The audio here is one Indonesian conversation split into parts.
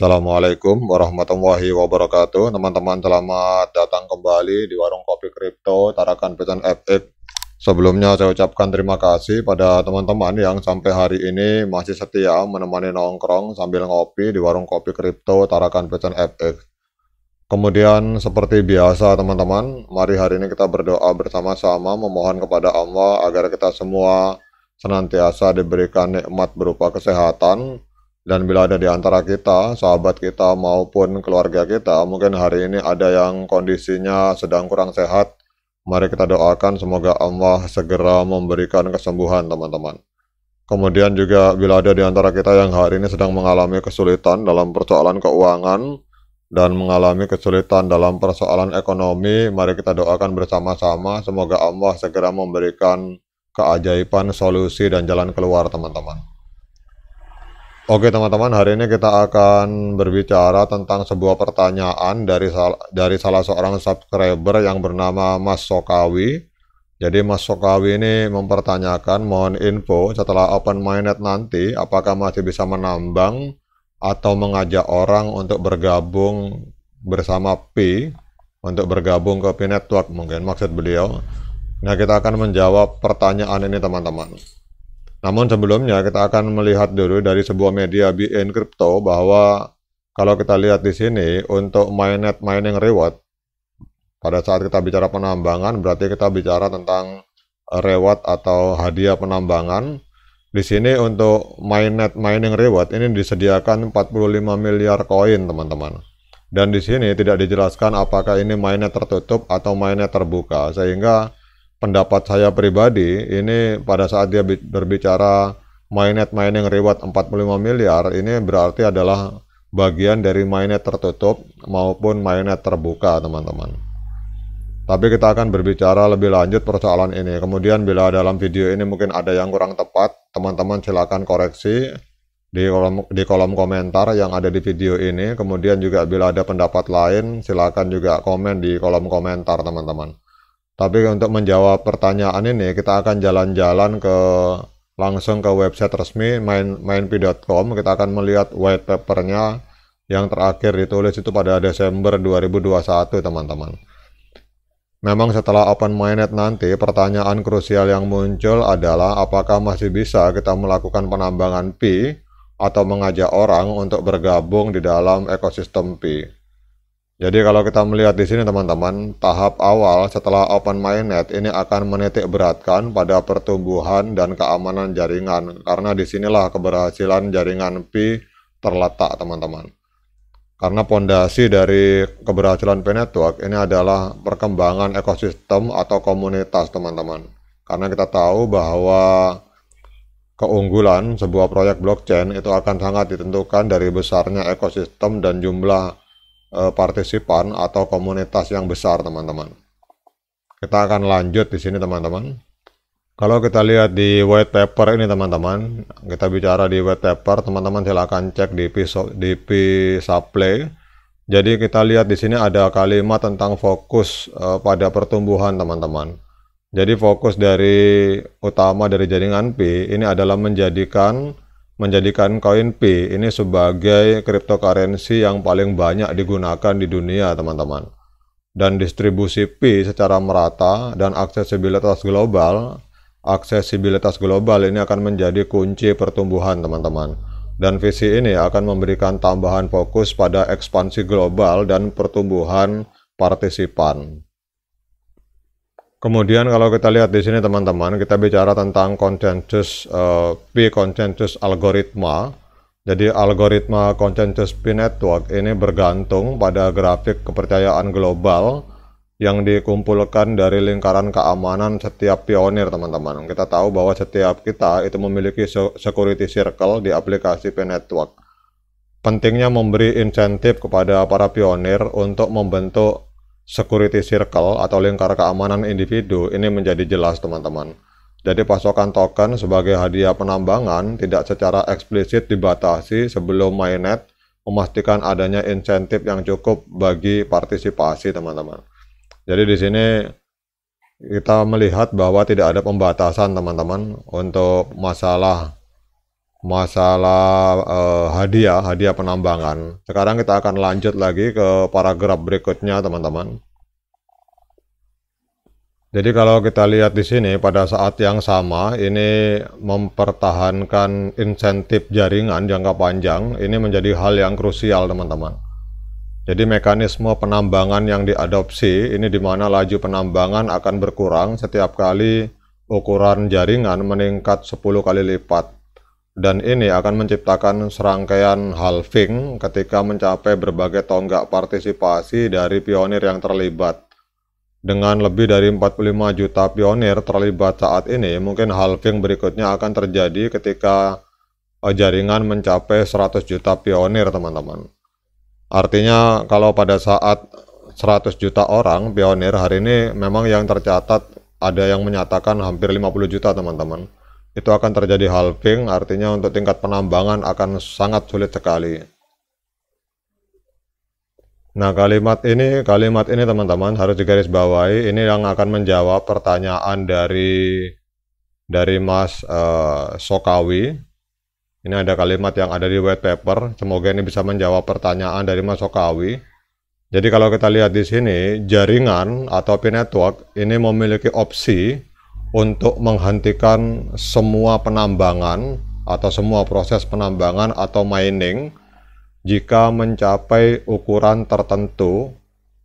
Assalamualaikum warahmatullahi wabarakatuh Teman-teman selamat datang kembali di Warung Kopi Kripto Tarakan Pesan FX Sebelumnya saya ucapkan terima kasih pada teman-teman yang sampai hari ini masih setia menemani nongkrong sambil ngopi di Warung Kopi Kripto Tarakan Pesan FX Kemudian seperti biasa teman-teman, mari hari ini kita berdoa bersama-sama memohon kepada Allah agar kita semua senantiasa diberikan nikmat berupa kesehatan, dan bila ada di antara kita, sahabat kita maupun keluarga kita, mungkin hari ini ada yang kondisinya sedang kurang sehat, mari kita doakan semoga Allah segera memberikan kesembuhan teman-teman. Kemudian juga bila ada di antara kita yang hari ini sedang mengalami kesulitan dalam persoalan keuangan dan mengalami kesulitan dalam persoalan ekonomi, mari kita doakan bersama-sama semoga Allah segera memberikan keajaiban solusi dan jalan keluar teman-teman. Oke teman-teman, hari ini kita akan berbicara tentang sebuah pertanyaan dari sal dari salah seorang subscriber yang bernama Mas Sokawi. Jadi Mas Sokawi ini mempertanyakan, mohon info setelah open mainnet nanti, apakah masih bisa menambang atau mengajak orang untuk bergabung bersama P untuk bergabung ke P Network mungkin maksud beliau. Nah kita akan menjawab pertanyaan ini teman-teman. Namun sebelumnya kita akan melihat dulu dari sebuah media BN Crypto bahwa kalau kita lihat di sini untuk mainnet mining reward pada saat kita bicara penambangan berarti kita bicara tentang eh, reward atau hadiah penambangan. Di sini untuk mainnet mining reward ini disediakan 45 miliar koin teman-teman. Dan di sini tidak dijelaskan apakah ini mainnet tertutup atau mainnet terbuka sehingga pendapat saya pribadi ini pada saat dia berbicara mainnet-main yang reward 45 miliar ini berarti adalah bagian dari mainnet tertutup maupun mainnet terbuka teman-teman tapi kita akan berbicara lebih lanjut persoalan ini kemudian bila dalam video ini mungkin ada yang kurang tepat teman-teman silakan koreksi di kolom, di kolom komentar yang ada di video ini kemudian juga bila ada pendapat lain silakan juga komen di kolom komentar teman-teman tapi untuk menjawab pertanyaan ini kita akan jalan-jalan ke langsung ke website resmi main mainp.com kita akan melihat white papernya yang terakhir ditulis itu pada Desember 2021 teman-teman. Memang setelah open mainnet nanti pertanyaan krusial yang muncul adalah apakah masih bisa kita melakukan penambangan Pi atau mengajak orang untuk bergabung di dalam ekosistem Pi? Jadi kalau kita melihat di sini teman-teman, tahap awal setelah open mainnet ini akan menitik beratkan pada pertumbuhan dan keamanan jaringan karena di sinilah keberhasilan jaringan Pi terletak teman-teman. Karena pondasi dari keberhasilan Pi network ini adalah perkembangan ekosistem atau komunitas teman-teman. Karena kita tahu bahwa keunggulan sebuah proyek blockchain itu akan sangat ditentukan dari besarnya ekosistem dan jumlah Eh, partisipan atau komunitas yang besar teman-teman. Kita akan lanjut di sini teman-teman. Kalau kita lihat di white paper ini teman-teman, kita bicara di white paper, teman-teman silahkan cek di pisau di P supply. Jadi kita lihat di sini ada kalimat tentang fokus uh, pada pertumbuhan teman-teman. Jadi fokus dari utama dari jaringan P ini adalah menjadikan menjadikan koin P ini sebagai cryptocurrency yang paling banyak digunakan di dunia, teman-teman. Dan distribusi P secara merata dan aksesibilitas global, aksesibilitas global ini akan menjadi kunci pertumbuhan, teman-teman. Dan visi ini akan memberikan tambahan fokus pada ekspansi global dan pertumbuhan partisipan. Kemudian kalau kita lihat di sini teman-teman, kita bicara tentang consensus uh, eh, P consensus algoritma. Jadi algoritma consensus P network ini bergantung pada grafik kepercayaan global yang dikumpulkan dari lingkaran keamanan setiap pionir teman-teman. Kita tahu bahwa setiap kita itu memiliki security circle di aplikasi P network. Pentingnya memberi insentif kepada para pionir untuk membentuk security circle atau lingkar keamanan individu ini menjadi jelas teman-teman. Jadi pasokan token sebagai hadiah penambangan tidak secara eksplisit dibatasi sebelum mainnet memastikan adanya insentif yang cukup bagi partisipasi teman-teman. Jadi di sini kita melihat bahwa tidak ada pembatasan teman-teman untuk masalah masalah uh, hadiah, hadiah penambangan. Sekarang kita akan lanjut lagi ke paragraf berikutnya, teman-teman. Jadi kalau kita lihat di sini pada saat yang sama ini mempertahankan insentif jaringan jangka panjang ini menjadi hal yang krusial teman-teman. Jadi mekanisme penambangan yang diadopsi ini di mana laju penambangan akan berkurang setiap kali ukuran jaringan meningkat 10 kali lipat dan ini akan menciptakan serangkaian halving ketika mencapai berbagai tonggak partisipasi dari pionir yang terlibat. Dengan lebih dari 45 juta pionir terlibat saat ini, mungkin halving berikutnya akan terjadi ketika eh, jaringan mencapai 100 juta pionir, teman-teman. Artinya kalau pada saat 100 juta orang pionir hari ini memang yang tercatat ada yang menyatakan hampir 50 juta, teman-teman itu akan terjadi halving, artinya untuk tingkat penambangan akan sangat sulit sekali. Nah kalimat ini, kalimat ini teman-teman harus digarisbawahi, ini yang akan menjawab pertanyaan dari dari Mas uh, Sokawi. Ini ada kalimat yang ada di white paper, semoga ini bisa menjawab pertanyaan dari Mas Sokawi. Jadi kalau kita lihat di sini, jaringan atau network ini memiliki opsi untuk menghentikan semua penambangan atau semua proses penambangan atau mining jika mencapai ukuran tertentu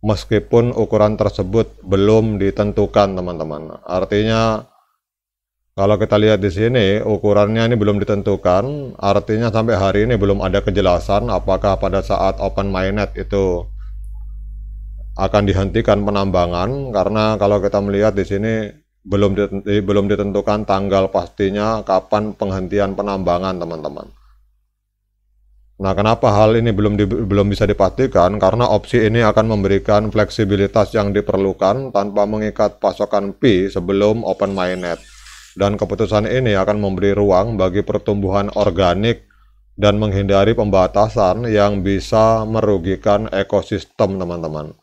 meskipun ukuran tersebut belum ditentukan teman-teman. Artinya kalau kita lihat di sini ukurannya ini belum ditentukan, artinya sampai hari ini belum ada kejelasan apakah pada saat open mainnet itu akan dihentikan penambangan karena kalau kita melihat di sini belum ditentukan, belum ditentukan tanggal pastinya kapan penghentian penambangan teman-teman. Nah, kenapa hal ini belum di, belum bisa dipastikan? Karena opsi ini akan memberikan fleksibilitas yang diperlukan tanpa mengikat pasokan P sebelum open mainnet. Dan keputusan ini akan memberi ruang bagi pertumbuhan organik dan menghindari pembatasan yang bisa merugikan ekosistem, teman-teman.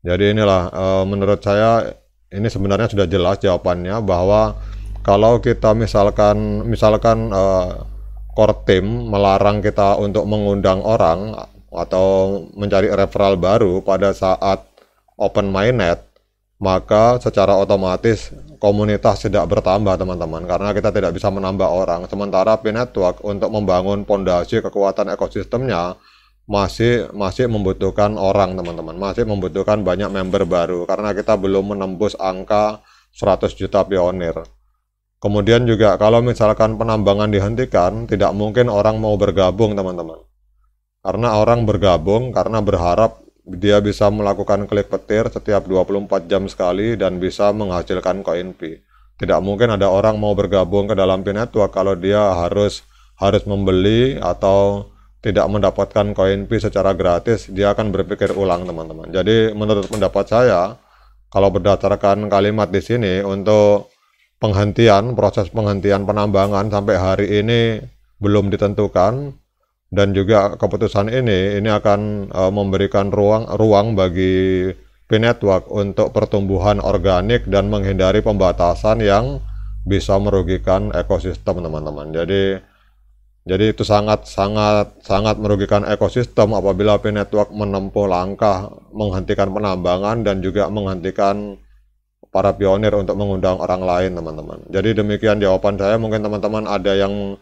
Jadi inilah eh, menurut saya ini sebenarnya sudah jelas jawabannya bahwa kalau kita misalkan misalkan uh, eh, core team melarang kita untuk mengundang orang atau mencari referral baru pada saat open mainnet maka secara otomatis komunitas tidak bertambah teman-teman karena kita tidak bisa menambah orang sementara P Network untuk membangun pondasi kekuatan ekosistemnya masih masih membutuhkan orang teman-teman masih membutuhkan banyak member baru karena kita belum menembus angka 100 juta pionir kemudian juga kalau misalkan penambangan dihentikan tidak mungkin orang mau bergabung teman-teman karena orang bergabung karena berharap dia bisa melakukan klik petir setiap 24 jam sekali dan bisa menghasilkan koin P tidak mungkin ada orang mau bergabung ke dalam P network kalau dia harus harus membeli atau tidak mendapatkan koin P secara gratis, dia akan berpikir ulang teman-teman. Jadi menurut pendapat saya, kalau berdasarkan kalimat di sini untuk penghentian proses penghentian penambangan sampai hari ini belum ditentukan dan juga keputusan ini ini akan eh, memberikan ruang ruang bagi P network untuk pertumbuhan organik dan menghindari pembatasan yang bisa merugikan ekosistem teman-teman. Jadi jadi itu sangat sangat sangat merugikan ekosistem apabila P Network menempuh langkah menghentikan penambangan dan juga menghentikan para pionir untuk mengundang orang lain teman-teman. Jadi demikian jawaban saya mungkin teman-teman ada yang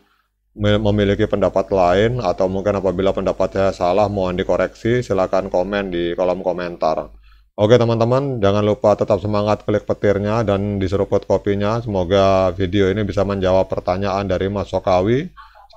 memiliki pendapat lain atau mungkin apabila pendapat saya salah mohon dikoreksi silakan komen di kolom komentar. Oke teman-teman, jangan lupa tetap semangat klik petirnya dan diseruput kopinya. Semoga video ini bisa menjawab pertanyaan dari Mas Sokawi.